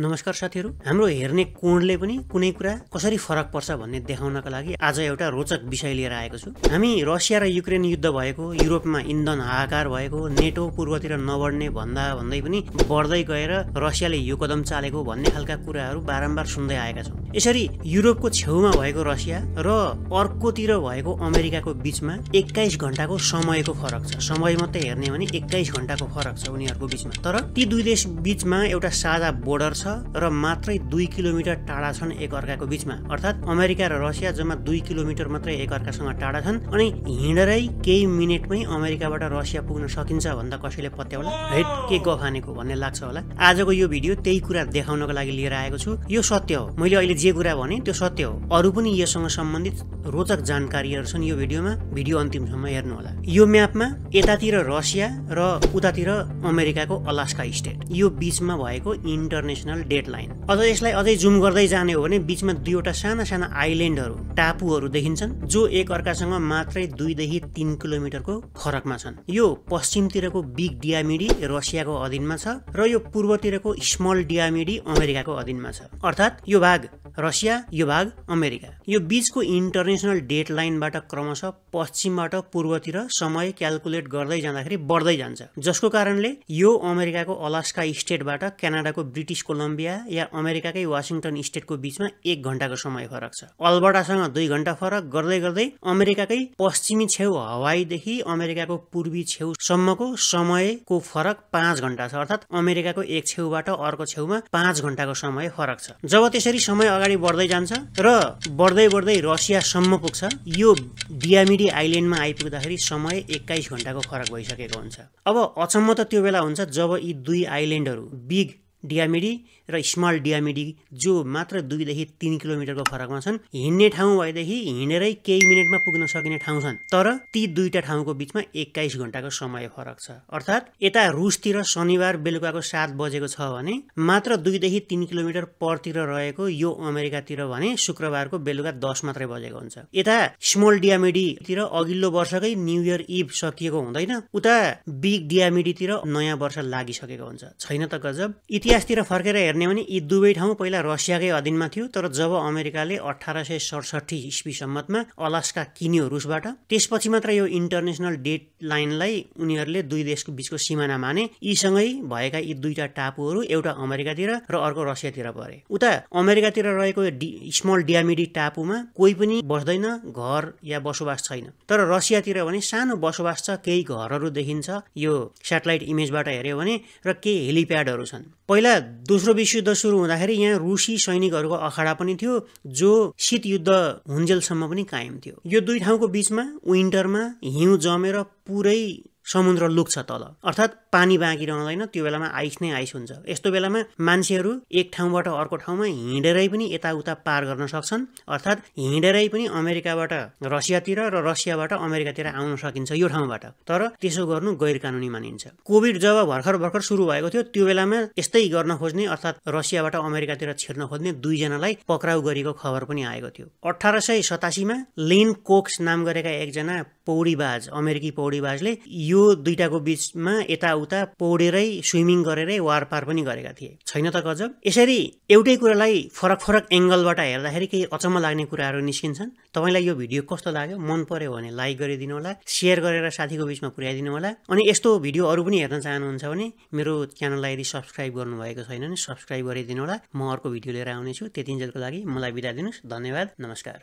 नमस्कार साथीहरू हाम्रो हेर्ने कोणले पनि कुनै कुरा कसरी फरक पर्छ भन्ने देखाउनका लागि आज एउटा रोचक विषय लिएर आएको छु हामी रसिया र युक्रेन युद्ध भएको युरोपमा इन्धन हाहाकार भएको नेटो पूर्वतिर नबढ्ने भन्दा भन्दै पनि बढ्दै गएर रसियाले यो कदम चालेको भन्ने खालका कुराहरू बारम्बार सुन्दै आएका छौँ यसरी युरोपको छेउमा भएको रसिया र अर्कोतिर भएको अमेरिकाको बिचमा एक्काइस घन्टाको समयको फरक छ समय मात्रै हेर्ने भने एक्काइस घन्टाको फरक छ उनीहरूको बिचमा तर ती दुई देश बिचमा एउटा साझा बोर्डर छ र मात्रै दुई किलोमिटर टाढा छन् एकअर्काको बिचमा अर्थात् अमेरिका र रसिया जम्मा दुई किलोमिटर मात्रै एकअर्कासँग टाढा छन् अनि हिँडेरै केही मिनटमै अमेरिकाबाट रसिया पुग्न सकिन्छ भन्दा कसैले पत्याउला हेट के गफानेको भन्ने लाग्छ होला आजको यो भिडियो त्यही कुरा देखाउनको लागि लिएर आएको छु यो सत्य हो मैले अहिले जे कुरा भने त्यो सत्य हो अरू पनि यससँग सम्बन्धित रोचक जानकारीहरू छन् यो भिडियोमा भिडियो अन्तिमसम्म हेर्नुहोला यो म्यापमा यतातिर रसिया र उतातिर अमेरिकाको अलास्का स्टेट यो बिचमा भएको इन्टरनेसनल डेड लाइन अझ यसलाई अझै जुम गर्दै जाने हो भने बिचमा दुईवटा साना साना आइल्यान्डहरू टापुहरू देखिन्छन् जो एक अर्कासँग मात्रै दुईदेखि तिन किलोमिटरको फरकमा छन् यो पश्चिमतिरको बिग डियामिडी रसियाको अधीनमा छ र यो पूर्वतिरको स्मल डियामिडी अमेरिकाको अधीनमा छ अर्थात् यो भाग रसिया यो भाग अमेरिका यो बीचको इन्टरनेसनल डेट लाइनबाट क्रमशः पश्चिमबाट पूर्वतिर समय क्यालकुलेट गर्दै जाँदाखेरि बढ्दै जान्छ जसको कारणले यो अमेरिकाको अलास्का स्टेटबाट क्यानाडाको ब्रिटिस कोलम्बिया या अमेरिकाकै वासिङटन स्टेटको बीचमा एक घन्टाको समय फरक छ अल्बर्टासँग दुई घन्टा फरक गर्दै गर्दै अमेरिकाकै पश्चिमी छेउ हवाईदेखि अमेरिकाको पूर्वी छेउसम्मको समयको फरक पाँच घन्टा छ अर्थात् अमेरिकाको एक छेउबाट अर्को छेउमा पाँच घन्टाको समय फरक छ जब त्यसरी समय अगाडि अगाडि बढ्दै जान्छ र बढ्दै बढ्दै रसियासम्म पुग्छ यो डियामिडी आइल्यान्डमा आइपुग्दाखेरि समय एक्काइस घन्टाको फरक भइसकेको हुन्छ अब अचम्म त त्यो बेला हुन्छ जब यी दुई आइल्यान्डहरू बिग डियामिडी र स्मल डियामिडी जो मात्र दुईदेखि तिन किलोमिटरको फरकमा छन् हिँड्ने ठाउँ भएदेखि हिँडेरै केही मिनटमा पुग्न सकिने ठाउँ छन् तर ती दुईटा ठाउँको बिचमा एक्काइस घन्टाको समय फरक छ अर्थात् यता रुसतिर शनिबार बेलुकाको सात बजेको छ भने मात्र दुईदेखि तिन किलोमिटर परतिर रहेको यो अमेरिकातिर भने शुक्रबारको बेलुका दस मात्रै बजेको हुन्छ यता स्मल डियामिडीतिर अघिल्लो वर्षकै न्यु इयर इभ सकिएको हुँदैन उता बिग डियामिडीतिर नयाँ वर्ष लागिसकेको हुन्छ छैन त गजब इतिहासतिर फर्केर हेर्ने हो भने यी दुवै ठाउँ पहिला रसियाकै अधीनमा थियो तर जब अमेरिकाले अठार सय सडसठी इस्वी सम्मतमा अलास्का किन्यो रुसबाट त्यसपछि मात्र यो इन्टरनेसनल डेट लाइनलाई उनीहरूले दुई देशको बिचको सिमाना माने यीसँगै भएका यी दुईटा टापुहरू एउटा अमेरिकातिर र अर्को रसियातिर परे उता अमेरिकातिर रहेको डि स्मल डियामिडी टापुमा कोही पनि बस्दैन घर या बसोबास छैन तर रसियातिर भने सानो बसोबास छ केही घरहरू देखिन्छ यो सेटेलाइट इमेजबाट हेऱ्यो भने र केही हेलिप्याडहरू छन् पहिला दोस्रो विश्वयुद्ध सुरु हुँदाखेरि यहाँ रुसी सैनिकहरूको अखाडा पनि थियो जो शीत युद्ध हुन्जेलसम्म पनि कायम थियो यो दुई ठाउँको बिचमा विन्टरमा हिउँ जमेर पुरै समुद्र लुक्छ तल अर्थात् पानी बाँकी रहँदैन त्यो बेलामा आइस नै आइस हुन्छ यस्तो बेलामा मान्छेहरू एक ठाउँबाट अर्को ठाउँमा हिँडेरै पनि यताउता पार गर्न सक्छन् अर्थात् हिँडेरै पनि अमेरिकाबाट रसियातिर र रसियाबाट अमेरिकातिर आउन सकिन्छ यो ठाउँबाट तर त्यसो गर्नु गैर कानुनी मानिन्छ कोभिड जब भर्खर भर्खर सुरु भएको थियो त्यो बेलामा यस्तै गर्न खोज्ने अर्थात् रसियाबाट अमेरिकातिर छिर्न खोज्ने दुईजनालाई पक्राउ गरेको खबर पनि आएको थियो अठार सय सतासीमा लिन कोक्स नाम गरेका एकजना पौडीबाज अमेरिकी पौडीबाजले यो दुईटाको बिचमा यता यताउता पौडेरै स्विमिङ गरेरै वारपार पनि गरेका थिए छैन त गजब यसरी एउटै कुरालाई फरक फरक एङ्गलबाट हेर्दाखेरि केही अचम्म लाग्ने कुराहरू निस्किन्छन् तपाईँलाई यो भिडियो कस्तो लाग्यो मन पर्यो भने लाइक गरिदिनु होला सेयर गरेर साथीको बिचमा पुर्याइदिनु होला अनि यस्तो भिडियो अरू पनि हेर्न चाहनुहुन्छ भने मेरो च्यानललाई यदि सब्सक्राइब गर्नुभएको छैन भने सब्सक्राइब गरिदिनु होला म अर्को भिडियो लिएर आउनेछु त्यतिन्जेलको लागि मलाई बिदा दिनुहोस् धन्यवाद नमस्कार